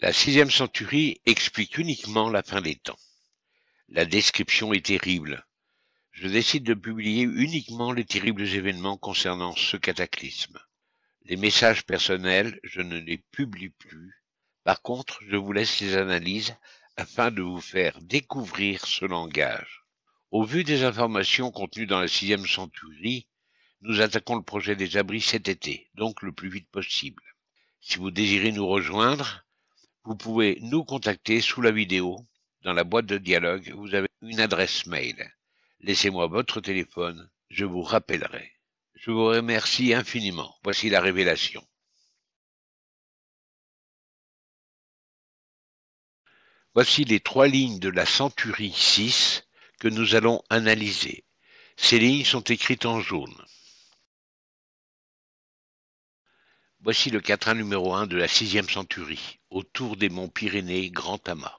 La sixième centurie explique uniquement la fin des temps. La description est terrible. Je décide de publier uniquement les terribles événements concernant ce cataclysme. Les messages personnels, je ne les publie plus. Par contre, je vous laisse les analyses afin de vous faire découvrir ce langage. Au vu des informations contenues dans la sixième centurie, nous attaquons le projet des abris cet été, donc le plus vite possible. Si vous désirez nous rejoindre, vous pouvez nous contacter sous la vidéo. Dans la boîte de dialogue, vous avez une adresse mail. Laissez-moi votre téléphone, je vous rappellerai. Je vous remercie infiniment. Voici la révélation. Voici les trois lignes de la Centurie 6 que nous allons analyser. Ces lignes sont écrites en jaune. Voici le quatrain numéro 1 de la sixième centurie, autour des monts Pyrénées, Grand Amas.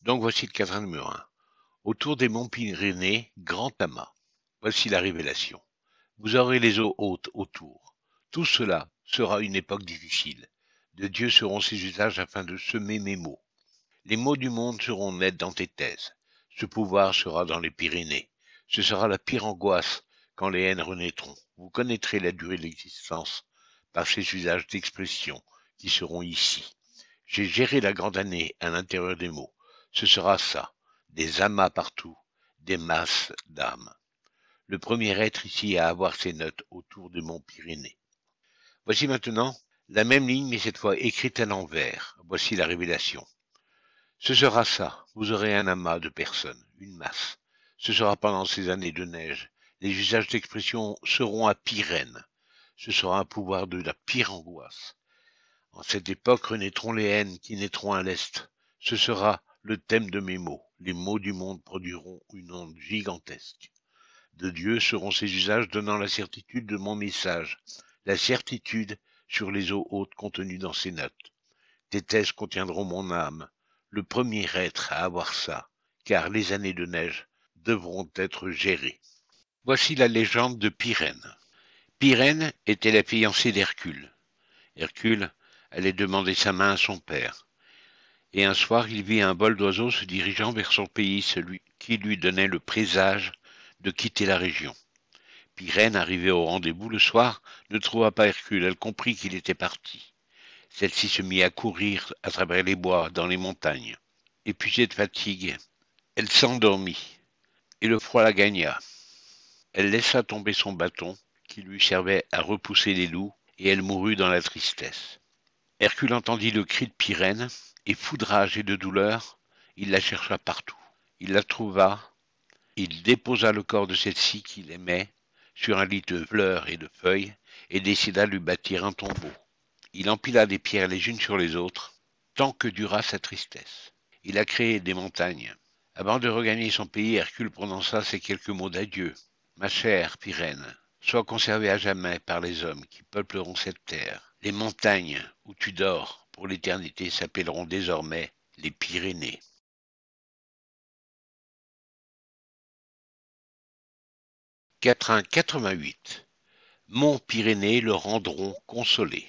Donc voici le quatrain numéro 1. Autour des monts Pyrénées, Grand Amas. Voici la révélation. Vous aurez les eaux hautes autour. Tout cela sera une époque difficile. De Dieu seront ses usages afin de semer mes mots. Les mots du monde seront nets dans tes thèses. Ce pouvoir sera dans les Pyrénées. Ce sera la pire angoisse quand les haines renaîtront. Vous connaîtrez la durée de l'existence par ces usages d'expression qui seront ici. J'ai géré la grande année à l'intérieur des mots. Ce sera ça, des amas partout, des masses d'âmes. Le premier être ici à avoir ses notes autour de mon Pyrénées. Voici maintenant la même ligne, mais cette fois écrite à l'envers. Voici la révélation. Ce sera ça, vous aurez un amas de personnes, une masse. Ce sera pendant ces années de neige les usages d'expression seront à pyrène. Ce sera un pouvoir de la pire angoisse. En cette époque renaîtront les haines qui naîtront à l'Est. Ce sera le thème de mes mots. Les mots du monde produiront une onde gigantesque. De Dieu seront ces usages donnant la certitude de mon message, la certitude sur les eaux hautes contenues dans ces notes. Tes thèses contiendront mon âme, le premier être à avoir ça, car les années de neige devront être gérées. Voici la légende de Pyrène. Pyrène était la fiancée d'Hercule. Hercule allait demander sa main à son père. Et un soir, il vit un vol d'oiseaux se dirigeant vers son pays, celui qui lui donnait le présage de quitter la région. Pyrène, arrivée au rendez-vous le soir, ne trouva pas Hercule. Elle comprit qu'il était parti. Celle-ci se mit à courir à travers les bois, dans les montagnes. Épuisée de fatigue, elle s'endormit, et le froid la gagna. Elle laissa tomber son bâton, qui lui servait à repousser les loups, et elle mourut dans la tristesse. Hercule entendit le cri de Pyrène, et foudragé et de douleur, il la chercha partout. Il la trouva, il déposa le corps de celle-ci qu'il aimait sur un lit de fleurs et de feuilles, et décida de lui bâtir un tombeau. Il empila des pierres les unes sur les autres, tant que dura sa tristesse. Il a créé des montagnes. Avant de regagner son pays, Hercule prononça ces quelques mots d'adieu. Ma chère Pyrène, sois conservée à jamais par les hommes qui peupleront cette terre. Les montagnes où tu dors pour l'éternité s'appelleront désormais les Pyrénées. quatre Mont Pyrénées le rendront consolé.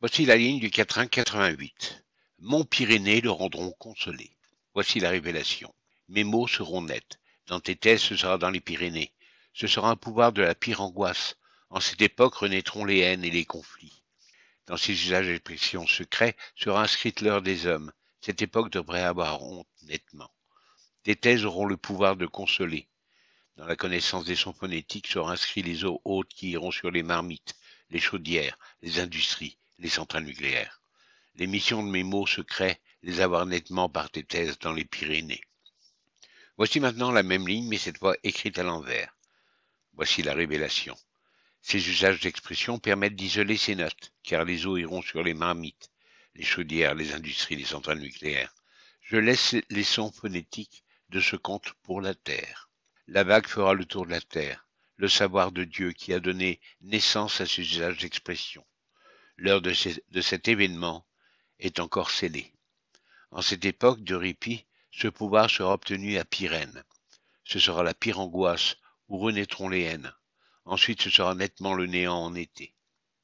Voici la ligne du 88. Mont Pyrénées le rendront consolé. Voici la révélation. Mes mots seront nets. Dans tes thèses, ce sera dans les Pyrénées. Ce sera un pouvoir de la pire angoisse. En cette époque renaîtront les haines et les conflits. Dans ces usages d'expression secrets sera inscrite l'heure des hommes. Cette époque devrait avoir honte nettement. Tes thèses auront le pouvoir de consoler. Dans la connaissance des sons phonétiques seront inscrits les eaux hautes qui iront sur les marmites, les chaudières, les industries, les centrales nucléaires. Les missions de mes mots secrets, les avoir nettement par tes thèses dans les Pyrénées. Voici maintenant la même ligne, mais cette fois écrite à l'envers. Voici la révélation. Ces usages d'expression permettent d'isoler ces notes, car les eaux iront sur les marmites, les chaudières, les industries, les centrales nucléaires. Je laisse les sons phonétiques de ce conte pour la terre. La vague fera le tour de la terre, le savoir de Dieu qui a donné naissance à ces usages d'expression. L'heure de, cet événement est encore scellée. En cette époque de répit, ce pouvoir sera obtenu à Pyrène. Ce sera la pire angoisse où renaîtront les haines. Ensuite, ce sera nettement le néant en été.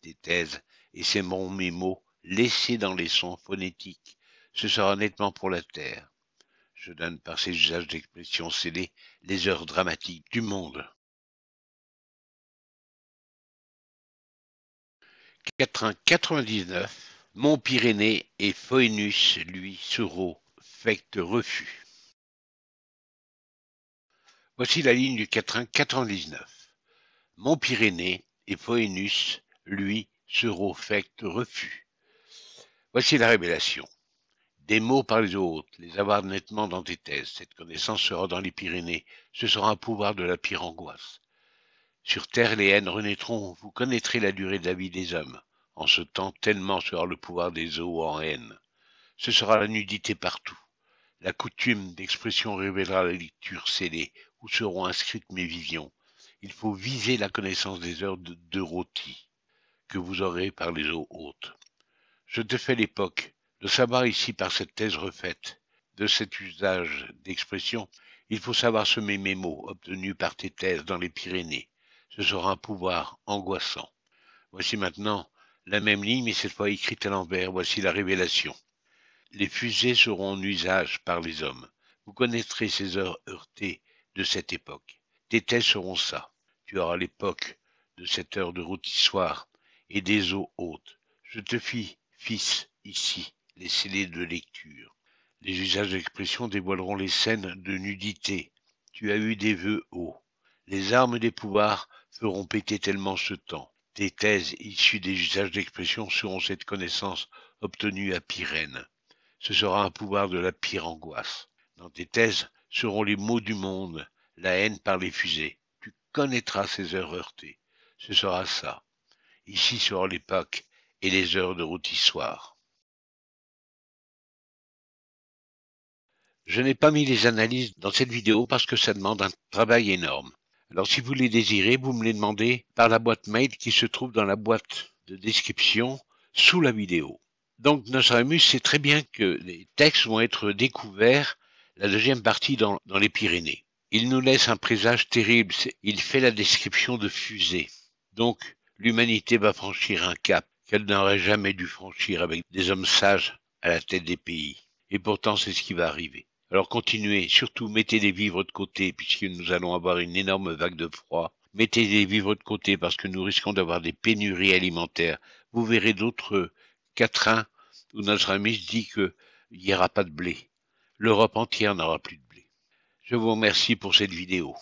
Des thèses et ces mes mots laissés dans les sons phonétiques. Ce sera nettement pour la terre. Je donne par ces usages d'expression scellées les heures dramatiques du monde. 99, Mont-Pyrénées et Phoenus, lui, sera refus. Voici la ligne du quatrain 99. Mont-Pyrénées et Poénus, lui, seront affecte refus. Voici la révélation. Des mots par les autres, les avoir nettement dans tes thèses, cette connaissance sera dans les Pyrénées, ce sera un pouvoir de la pire angoisse. Sur terre, les haines renaîtront, vous connaîtrez la durée de la vie des hommes. En ce temps, tellement sera le pouvoir des eaux en haine. Ce sera la nudité partout. La coutume d'expression révélera la lecture scellée où seront inscrites mes visions. Il faut viser la connaissance des heures de, rôti que vous aurez par les eaux hautes. Je te fais l'époque. de savoir ici par cette thèse refaite de cet usage d'expression, il faut savoir semer mes mots obtenus par tes thèses dans les Pyrénées. Ce sera un pouvoir angoissant. Voici maintenant la même ligne, mais cette fois écrite à l'envers. Voici la révélation. Les fusées seront en usage par les hommes. Vous connaîtrez ces heures heurtées de cette époque. Tes thèses seront ça. Tu auras l'époque de cette heure de rôtissoir et des eaux hautes. Je te fis, fils, ici, les scellés de lecture. Les usages d'expression dévoileront les scènes de nudité. Tu as eu des vœux hauts. Les armes des pouvoirs feront péter tellement ce temps. Tes thèses issues des usages d'expression seront cette connaissance obtenue à Pyrène ce sera un pouvoir de la pire angoisse. Dans tes thèses seront les maux du monde, la haine par les fusées. Tu connaîtras ces heures heurtées. Ce sera ça. Ici seront les Pâques et les heures de rôtissoir. Je n'ai pas mis les analyses dans cette vidéo parce que ça demande un travail énorme. Alors si vous les désirez, vous me les demandez par la boîte mail qui se trouve dans la boîte de description sous la vidéo. Donc Nostradamus sait très bien que les textes vont être découverts la deuxième partie dans, les Pyrénées. Il nous laisse un présage terrible, il fait la description de fusées. Donc l'humanité va franchir un cap qu'elle n'aurait jamais dû franchir avec des hommes sages à la tête des pays. Et pourtant c'est ce qui va arriver. Alors continuez, surtout mettez des vivres de côté puisque nous allons avoir une énorme vague de froid. Mettez des vivres de côté parce que nous risquons d'avoir des pénuries alimentaires. Vous verrez d'autres quatre ans où notre ami dit qu'il n'y aura pas de blé. L'Europe entière n'aura plus de blé. Je vous remercie pour cette vidéo.